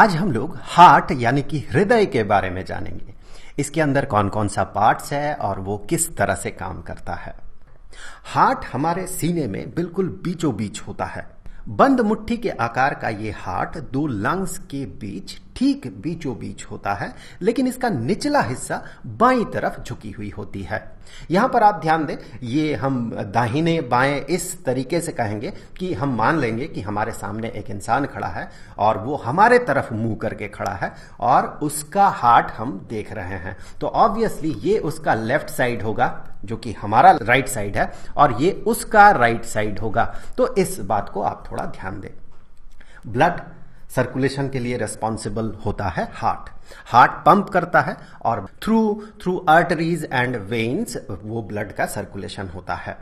आज हम लोग हार्ट यानी कि हृदय के बारे में जानेंगे इसके अंदर कौन कौन सा पार्ट्स है और वो किस तरह से काम करता है हार्ट हमारे सीने में बिल्कुल बीचों बीच होता है बंद मुट्ठी के आकार का ये हार्ट दो लंग्स के बीच ठीक बीचों बीच होता है लेकिन इसका निचला हिस्सा बाई तरफ झुकी हुई होती है यहां पर आप ध्यान दें ये हम दाहिने बाएं इस तरीके से कहेंगे कि हम मान लेंगे कि हमारे सामने एक इंसान खड़ा है और वो हमारे तरफ मुंह करके खड़ा है और उसका हार्ट हम देख रहे हैं तो ऑब्वियसली ये उसका लेफ्ट साइड होगा जो कि हमारा राइट साइड है और ये उसका राइट साइड होगा तो इस बात को आप थोड़ा ध्यान दें ब्लड सर्कुलेशन के लिए रेस्पॉन्सिबल होता है हार्ट हार्ट पंप करता है और through through arteries and veins वो ब्लड का सर्कुलेशन होता है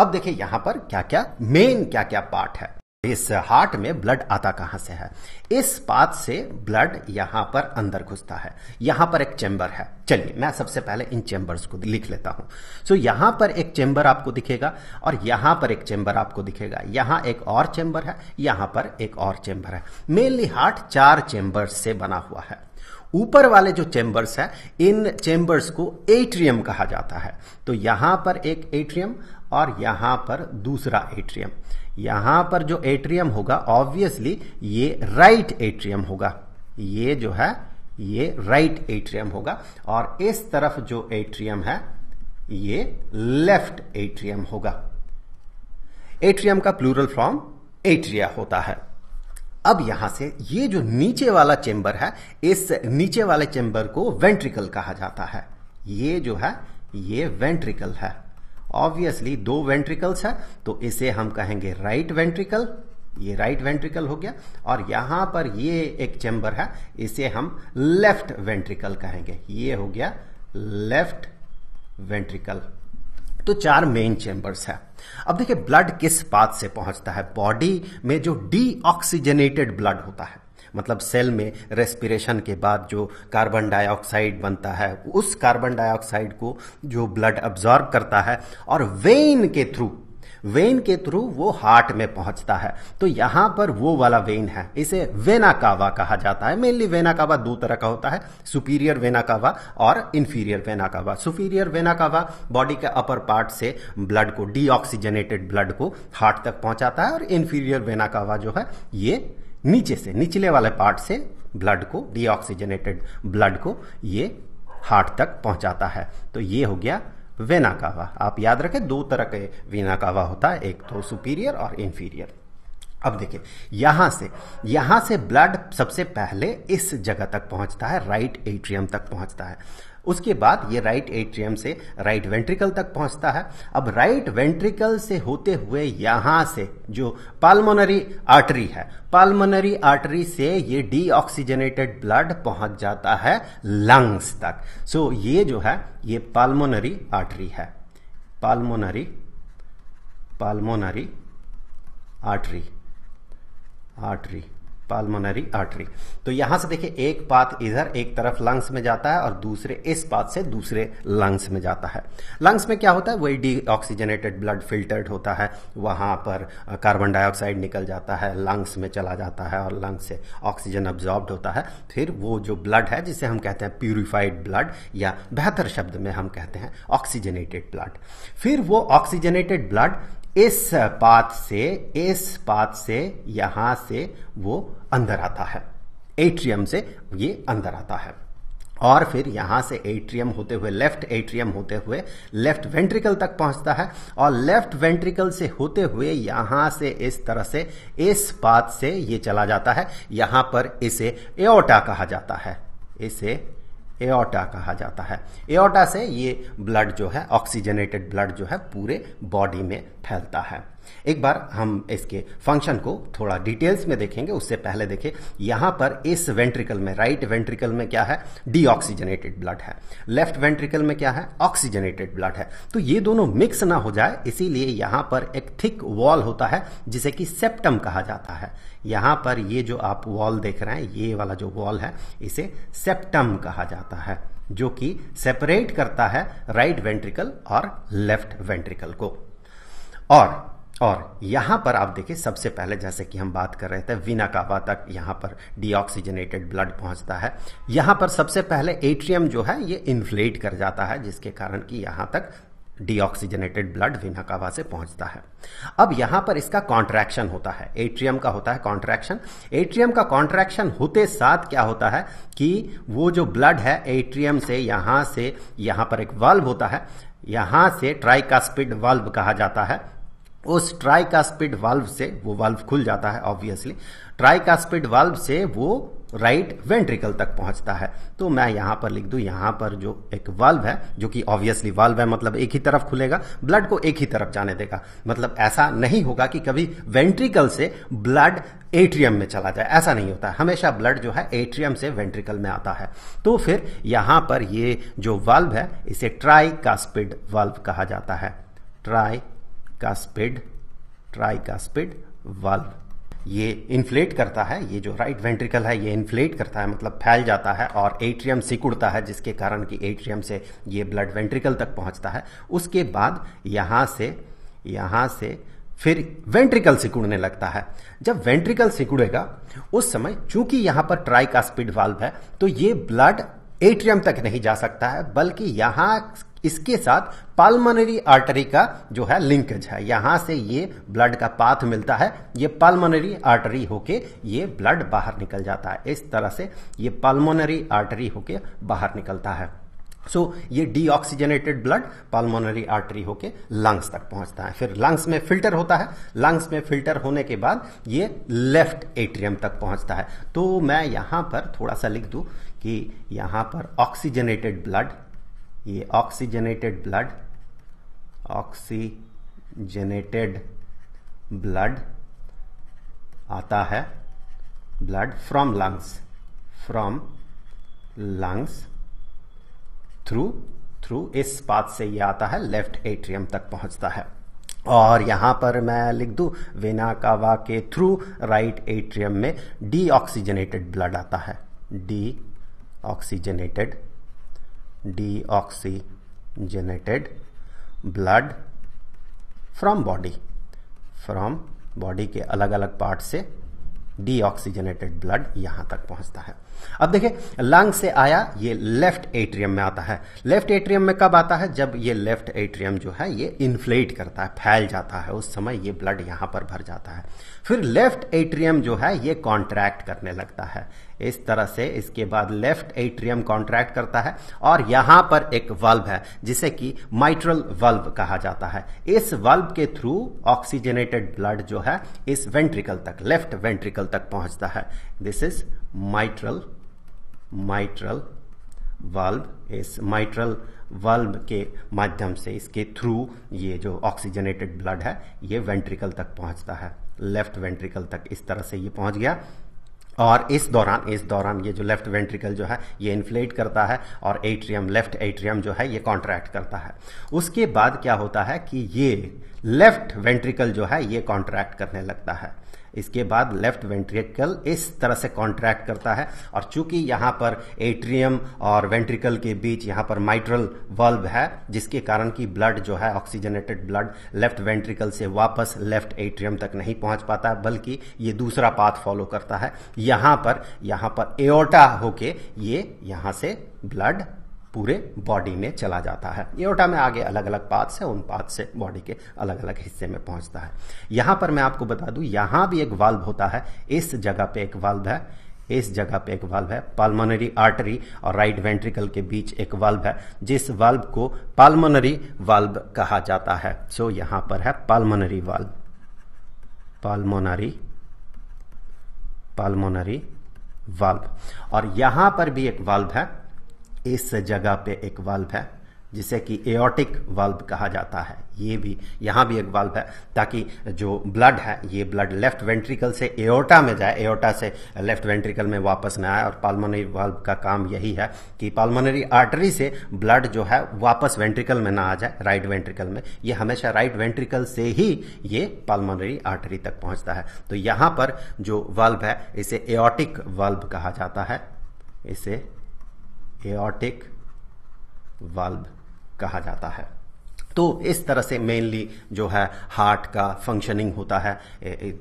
अब देखिए यहां पर क्या क्या मेन क्या क्या पार्ट है इस हार्ट में ब्लड आता कहां से है इस पाथ से ब्लड यहां पर अंदर घुसता है यहां पर एक चेंबर है चलिए मैं सबसे पहले इन चेंबर्स को लिख लेता हूं सो so, यहां पर एक चेंबर आपको दिखेगा और यहां पर एक चेंबर आपको दिखेगा यहां एक और चेंबर है यहां पर एक और चेंबर है मेनली हार्ट चार चेंबर्स से बना हुआ है ऊपर वाले जो चेंबर्स है इन चेंबर्स को एट्रियम कहा जाता है तो यहां पर एक एट्रियम और यहां पर दूसरा एट्रियम यहां पर जो एट्रियम होगा ऑब्वियसली ये राइट एट्रियम होगा ये जो है ये राइट एट्रियम होगा और इस तरफ जो एट्रियम है ये लेफ्ट एट्रियम होगा एट्रियम का प्लूरल फॉर्म एट्रिया होता है अब यहां से ये जो नीचे वाला चेंबर है इस नीचे वाले चेंबर को वेंट्रिकल कहा जाता है ये जो है ये वेंट्रिकल है ऑब्वियसली दो वेंट्रिकल्स है तो इसे हम कहेंगे राइट वेंट्रिकल ये राइट वेंट्रिकल हो गया और यहां पर ये एक चैम्बर है इसे हम लेफ्ट वेंट्रिकल कहेंगे ये हो गया लेफ्ट वेंट्रिकल तो चार मेन चैम्बर्स है अब देखिए ब्लड किस पाथ से पहुंचता है बॉडी में जो डीऑक्सीजनेटेड ब्लड होता है मतलब सेल में रेस्पिरेशन के बाद जो कार्बन डाइऑक्साइड बनता है उस कार्बन डाइऑक्साइड को जो ब्लड अब्जॉर्ब करता है और वेन के थ्रू वेन के थ्रू वो हार्ट में पहुंचता है तो यहां पर वो वाला वेन है इसे वेना कावा कहा जाता है मेनली वेनाकावा दो तरह का होता है सुपीरियर वेनाकावा और inferior vena cava superior vena cava body के अपर पार्ट से ब्लड को डीऑक्सीजनेटेड ब्लड को हार्ट तक पहुंचाता है और इन्फीरियर वेनाकावा जो है ये नीचे से निचले वाले पार्ट से ब्लड को डीऑक्सीजनेटेड ब्लड को ये हार्ट तक पहुंचाता है तो ये हो गया वेना कावा आप याद रखें दो तरह के वेना कावा होता है एक तो सुपीरियर और इन्फीरियर अब देखिए यहां से यहां से ब्लड सबसे पहले इस जगह तक पहुंचता है राइट एट्रियम तक पहुंचता है उसके बाद ये राइट एट्रियम से राइट वेंट्रिकल तक पहुंचता है अब राइट वेंट्रिकल से होते हुए यहां से जो पालमोनरी आर्टरी है पाल्मोनरी आर्टरी से ये डीऑक्सीजनेटेड ब्लड पहुंच जाता है लंग्स तक सो so, ये जो है ये पाल्मोनरी आर्टरी है pulmonary pulmonary artery artery pulmonary artery तो यहां से देखिए एक पाथ इधर एक तरफ लंग्स में जाता है और दूसरे इस पाथ से दूसरे लंग्स में जाता है लंग्स में क्या होता है वही डीऑक्सीजनेटेड ब्लड फिल्टर्ड होता है वहां पर कार्बन डाइऑक्साइड निकल जाता है लंग्स में चला जाता है और लंग्स से ऑक्सीजन ऑब्जॉर्ब होता है फिर वो जो ब्लड है जिसे हम कहते हैं प्यूरिफाइड ब्लड या बेहतर शब्द में हम कहते हैं ऑक्सीजनेटेड ब्लड फिर वो ऑक्सीजनेटेड ब्लड इस पाथ से इस पाथ से यहां से वो अंदर आता है एट्रियम से ये अंदर आता है और फिर यहां से एट्रियम होते हुए लेफ्ट एट्रियम होते हुए लेफ्ट वेंट्रिकल तक पहुंचता है और लेफ्ट वेंट्रिकल से होते हुए यहां से इस तरह से इस पाथ से ये चला जाता है यहां पर इसे एओटा कहा जाता है इसे एओटा कहा जाता है एओटा से ये ब्लड जो है ऑक्सीजनेटेड ब्लड जो है पूरे बॉडी में फैलता है एक बार हम इसके फंक्शन को थोड़ा डिटेल्स में देखेंगे उससे पहले देखें यहां पर इस वेंट्रिकल में राइट right वेंट्रिकल में क्या है डीऑक्सीजनेटेड ब्लड है लेफ्ट वेंट्रिकल में क्या है ऑक्सीजनेटेड ब्लड है तो ये दोनों मिक्स ना हो जाए इसीलिए यहां पर एक थिक वॉल होता है जिसे कि सेप्टम कहा जाता है यहां पर ये जो आप वॉल देख रहे हैं ये वाला जो वॉल है इसे सेप्टम कहा जाता है जो कि सेपरेट करता है राइट right वेंट्रिकल और लेफ्ट वेंट्रिकल को और और यहाँ पर आप देखिए सबसे पहले जैसे कि हम बात कर रहे थे विना कावा तक यहाँ पर डिऑक्सीजनेटेड ब्लड पहुँचता है यहाँ पर सबसे पहले एट्रियम जो है ये इन्फ्लेट कर जाता है जिसके कारण कि यहाँ तक डिऑक्सीजनेटेड ब्लड विना कावा से पहुंचता है अब यहां पर इसका कॉन्ट्रैक्शन होता है एट्रियम का होता है कॉन्ट्रैक्शन एट्रियम का कॉन्ट्रैक्शन होते साथ क्या होता है कि वो जो ब्लड है एट्रियम से यहां से यहां पर एक वाल्व होता है यहां से ट्राइकास्पिड वाल्व कहा जाता है उस ट्राई का स्पीड वाल्व से वो वाल्व खुल जाता है obviously tricuspid valve से वो राइट right वेंट्रिकल तक पहुंचता है तो मैं यहां पर लिख दू यहां पर जो एक वाल्व है जो कि ऑब्वियसली वाल्व है मतलब एक ही तरफ खुलेगा ब्लड को एक ही तरफ जाने देगा मतलब ऐसा नहीं होगा कि कभी वेंट्रिकल से ब्लड एट्रियम में चला जाए ऐसा नहीं होता हमेशा ब्लड जो है एट्रियम से वेंट्रिकल में आता है तो फिर यहां पर ये जो वाल्व है इसे ट्राई कास्पिड वाल्व कहा जाता है ट्राई कास्पिड ट्राइकास्पिड वाल्व ये इन्फ्लेट करता है ये जो राइट वेंट्रिकल है ये इन्फ्लेट करता है मतलब फैल जाता है और एट्रियम सिकुड़ता है जिसके कारण कि एट्रियम से ये ब्लड वेंट्रिकल तक पहुंचता है उसके बाद यहां से यहां से फिर वेंट्रिकल सिकुड़ने लगता है जब वेंट्रिकल सिकुड़ेगा उस समय चूंकि यहां पर ट्राई स्पीड वाल्व है तो ये ब्लड एट्रियम तक नहीं जा सकता है बल्कि यहां इसके साथ पल्मोनरी आर्टरी का जो है लिंकेज है यहां से ये ब्लड का पाथ मिलता है ये पालमनरी आर्टरी होके ये ब्लड बाहर निकल जाता है इस तरह से ये पालमोनरी आर्टरी होके बाहर निकलता है सो so, ये डीऑक्सीजनेटेड ब्लड पल्मोनरी आर्टरी होके लंग्स तक पहुंचता है फिर लंग्स में फिल्टर होता है लंग्स में फिल्टर होने के बाद ये लेफ्ट एट्रियम तक पहुंचता है तो मैं यहां पर थोड़ा सा लिख दू कि यहां पर ऑक्सीजनेटेड ब्लड ये ऑक्सीजनेटेड ब्लड ऑक्सीजनेटेड ब्लड आता है blood from lungs from lungs through through इस पाथ से ये आता है लेफ्ट एट्रियम तक पहुंचता है और यहां पर मैं लिख दू वेना कावा के थ्रू राइट एट्रियम में डी ऑक्सीजनेटेड ब्लड आता है deoxygenated deoxygenated blood from body from body के अलग अलग पार्ट से deoxygenated ब्लड यहां तक पहुंचता है अब देखिए लंग से आया ये लेफ्ट एट्रियम में आता है लेफ्ट एट्रियम में कब आता है जब ये लेफ्ट एट्रियम जो है ये इन्फ्लेट करता है फैल जाता है उस समय ये ब्लड यहां पर भर जाता है फिर लेफ्ट एट्रियम जो है ये कॉन्ट्रैक्ट करने लगता है इस तरह से इसके बाद लेफ्ट एट्रियम कॉन्ट्रैक्ट करता है और यहां पर एक वल्ब है जिसे कि माइट्रल वल्ब कहा जाता है इस वल्ब के थ्रू ऑक्सीजनेटेड ब्लड जो है इस वेंट्रिकल तक लेफ्ट वेंट्रिकल तक पहुंचता है this is mitral mitral valve इस माइट्रल वाल्व के माध्यम से इसके थ्रू ये जो ऑक्सीजनेटेड ब्लड है ये वेंट्रिकल तक पहुंचता है लेफ्ट वेंट्रिकल तक इस तरह से ये पहुंच गया और इस दौरान इस दौरान ये जो लेफ्ट वेंट्रिकल जो है ये इन्फ्लेट करता है और एट्रियम लेफ्ट एट्रियम जो है ये कॉन्ट्रैक्ट करता है उसके बाद क्या होता है कि ये लेफ्ट वेंट्रिकल जो है ये कॉन्ट्रैक्ट करने लगता है इसके बाद लेफ्ट वेंट्रिकल इस तरह से कॉन्ट्रैक्ट करता है और चूंकि यहां पर एट्रियम और वेंट्रिकल के बीच यहां पर माइट्रल वल्व है जिसके कारण कि ब्लड जो है ऑक्सीजनेटेड ब्लड लेफ्ट वेंट्रिकल से वापस लेफ्ट एट्रियम तक नहीं पहुंच पाता बल्कि ये दूसरा पाथ फॉलो करता है यहां पर यहां पर एओटा होके ये यहां से ब्लड पूरे बॉडी में चला जाता है एओटा में आगे अलग अलग पाथ से उन पाथ से बॉडी के अलग अलग हिस्से में पहुंचता है यहां पर मैं आपको बता दूं यहां भी एक वाल्व होता है इस जगह पे एक वाल्व है इस जगह पे एक वाल्व है पालमोनरी आर्टरी और राइट वेंट्रिकल के बीच एक वाल्व है जिस वाल्व को पालमोनरी वाल्व कहा जाता है सो so, यहां पर है पालमोनरी वाल्व पालमोनरी पालमोनरी वाल्व और यहां पर भी एक वाल्व है इस जगह पे एक वाल्व है जिसे कि एओटिक वाल्व कहा जाता है ये भी यहाँ भी एक वाल्व है ताकि जो ब्लड है ये ब्लड लेफ्ट वेंट्रिकल से एओटा में जाए एओटा से लेफ्ट वेंट्रिकल में वापस ना आए और पालमोनरी वाल्व का काम यही है कि पालमोनरी आर्टरी से ब्लड जो है वापस वेंट्रिकल में ना आ जाए राइट वेंट्रिकल में ये हमेशा राइट वेंट्रिकल से ही ये पालमोनरी आर्टरी तक पहुँचता है तो यहाँ पर जो वाल्व है इसे एओटिक वाल्व कहा जाता है इसे एओटिक वाल्व कहा जाता है तो इस तरह से मेनली जो है हार्ट का फंक्शनिंग होता है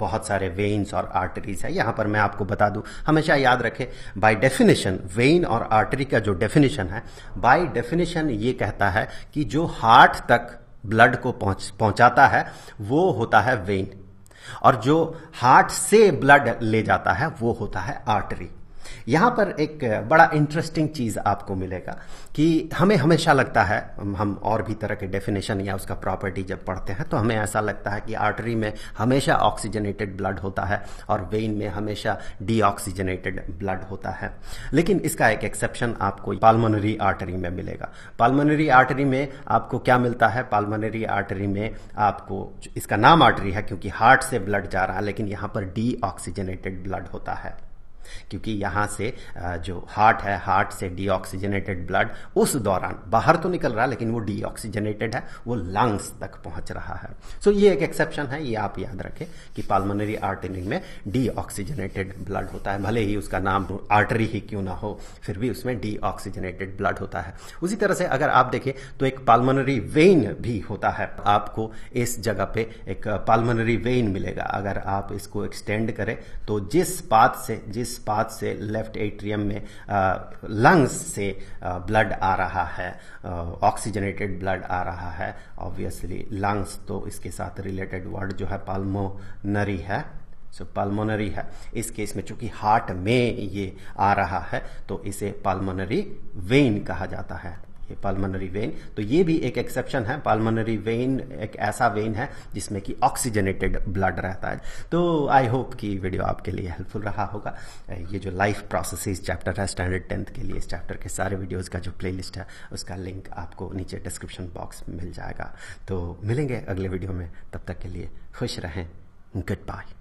बहुत सारे वेन्स और आर्टरीज है यहां पर मैं आपको बता दूं हमेशा याद रखें बाय डेफिनेशन वेन और आर्टरी का जो डेफिनेशन है बाय डेफिनेशन ये कहता है कि जो हार्ट तक ब्लड को पहुंच पहुंचाता है वो होता है वेन और जो हार्ट से ब्लड ले जाता है वो होता है आर्टरी यहाँ पर एक बड़ा इंटरेस्टिंग चीज आपको मिलेगा कि हमें हमेशा लगता है हम और भी तरह के डेफिनेशन या उसका प्रॉपर्टी जब पढ़ते हैं तो हमें ऐसा लगता है कि आर्टरी में हमेशा ऑक्सीजनेटेड ब्लड होता है और वेन में हमेशा डीऑक्सीजनेटेड ब्लड होता है लेकिन इसका एक एक्सेप्शन आपको पालमोनरी आर्टरी में मिलेगा पालमोनरी आर्टरी में आपको क्या मिलता है पालमोनरी आर्टरी में आपको इसका नाम आर्टरी है क्योंकि हार्ट से ब्लड जा रहा है लेकिन यहां पर डी ब्लड होता है क्योंकि यहाँ से जो हार्ट है हार्ट से डीऑक्सीजनेटेड ब्लड उस दौरान बाहर तो निकल रहा है लेकिन वो डीऑक्सीजनेटेड है वो लंग्स तक पहुँच रहा है सो so, ये एक एक्सेप्शन है ये आप याद रखें कि पालमोनरी आर्टरी में डीऑक्सीजनेटेड ब्लड होता है भले ही उसका नाम आर्टरी ही क्यों ना हो फिर भी उसमें डीऑक्सीजनेटेड ब्लड होता है उसी तरह से अगर आप देखें तो एक पालमोनरी वेन भी होता है आपको इस जगह पे एक पालमोनरी वेन मिलेगा अगर आप इसको एक्सटेंड करें तो जिस पात से जिस पाथ से लेफ्ट एट्रियम में लंग्स से ब्लड आ रहा है ऑक्सीजनेटेड ब्लड आ रहा है ऑब्वियसली लंग्स तो इसके साथ रिलेटेड वर्ड जो है पाल्मोनरी है सो so, पाल्मोनरी है इस केस में चूंकि हार्ट में ये आ रहा है तो इसे पाल्मोनरी वेन कहा जाता है ये पालमनरी वेन तो ये भी एक एक्सेप्शन है पालमनरी वेन एक ऐसा वेन है जिसमें कि ऑक्सीजनेटेड ब्लड रहता है तो आई होप कि वीडियो आपके लिए हेल्पफुल रहा होगा ये जो लाइफ प्रोसेसेस चैप्टर है स्टैंडर्ड टेंथ के लिए इस चैप्टर के सारे वीडियोज़ का जो प्ले है उसका लिंक आपको नीचे डिस्क्रिप्शन बॉक्स मिल जाएगा तो मिलेंगे अगले वीडियो में तब तक के लिए खुश रहें गुड बाय